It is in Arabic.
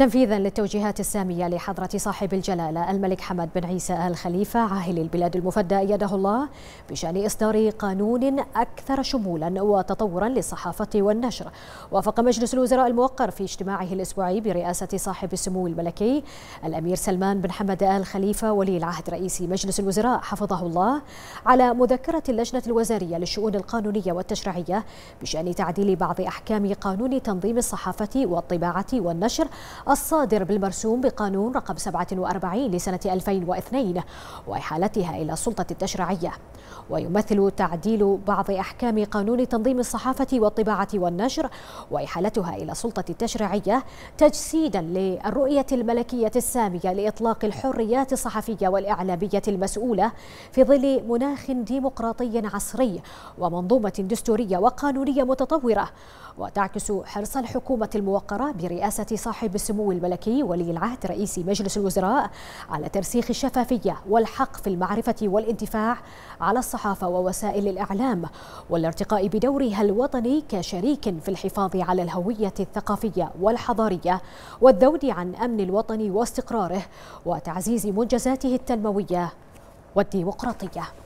تنفيذا للتوجيهات السامية لحضرة صاحب الجلالة الملك حمد بن عيسى آل خليفة عاهل البلاد المفدى أيده الله بشأن إصدار قانون أكثر شمولا وتطورا للصحافة والنشر وافق مجلس الوزراء الموقر في اجتماعه الأسبوعي برئاسة صاحب السمو الملكي الأمير سلمان بن حمد آل خليفة ولي العهد رئيس مجلس الوزراء حفظه الله على مذكرة اللجنة الوزارية للشؤون القانونية والتشريعية بشأن تعديل بعض أحكام قانون تنظيم الصحافة والطباعة والنشر الصادر بالمرسوم بقانون رقم 47 لسنة 2002 وإحالتها إلى السلطة التشريعية ويمثل تعديل بعض أحكام قانون تنظيم الصحافة والطباعة والنشر وإحالتها إلى السلطة التشريعية تجسيدا للرؤية الملكية السامية لإطلاق الحريات الصحفية والإعلامية المسؤولة في ظل مناخ ديمقراطي عصري ومنظومة دستورية وقانونية متطورة وتعكس حرص الحكومة الموقرة برئاسة صاحب السمو السمو الملكي ولي العهد رئيس مجلس الوزراء على ترسيخ الشفافية والحق في المعرفة والانتفاع على الصحافة ووسائل الإعلام والارتقاء بدورها الوطني كشريك في الحفاظ على الهوية الثقافية والحضارية والذود عن أمن الوطن واستقراره وتعزيز منجزاته التنموية والديمقراطية